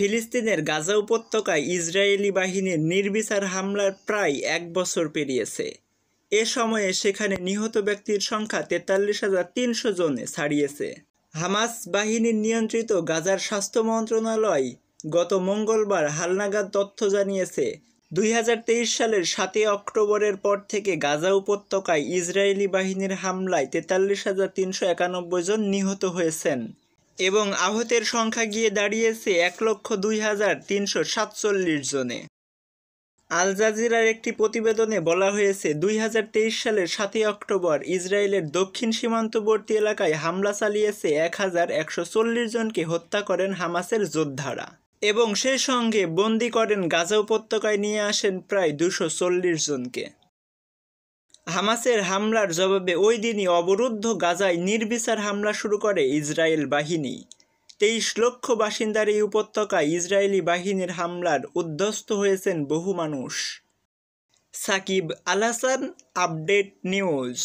ফিলিস্তিনের গাজা উপত্যকায় ইসরায়েলি বাহিনীর নির্বিচার হামলার প্রায় এক বছর পেরিয়েছে এ সময়ে সেখানে নিহত ব্যক্তির সংখ্যা তেতাল্লিশ হাজার তিনশো জনে ছাড়িয়েছে হামাস বাহিনীর নিয়ন্ত্রিত গাজার স্বাস্থ্য মন্ত্রণালয় গত মঙ্গলবার হালনাগাদ তথ্য জানিয়েছে দুই সালের সাতই অক্টোবরের পর থেকে গাজা উপত্যকায় ইসরায়েলি বাহিনীর হামলায় তেতাল্লিশ হাজার তিনশো একানব্বই জন নিহত হয়েছেন এবং আহতের সংখ্যা গিয়ে দাঁড়িয়েছে এক লক্ষ দুই হাজার তিনশো সাতচল্লিশ জনে আল জাজিরার একটি প্রতিবেদনে বলা হয়েছে দুই হাজার তেইশ সালের সাতই অক্টোবর ইসরায়েলের দক্ষিণ সীমান্তবর্তী এলাকায় হামলা চালিয়েছে এক হাজার একশো চল্লিশ জনকে হত্যা করেন হামাসের যোদ্ধারা এবং সেই সঙ্গে বন্দি করেন গাজা উপত্যকায় নিয়ে আসেন প্রায় দুশো চল্লিশ জনকে হামাসের হামলার জবাবে ওই দিনই অবরুদ্ধ গাজায় নির্বিচার হামলা শুরু করে ইসরায়েল বাহিনী তেইশ লক্ষ বাসিন্দার এই উপত্যকায় ইসরায়েলি বাহিনীর হামলার উদ্ধস্ত হয়েছেন বহু মানুষ সাকিব আলহাসান আপডেট নিউজ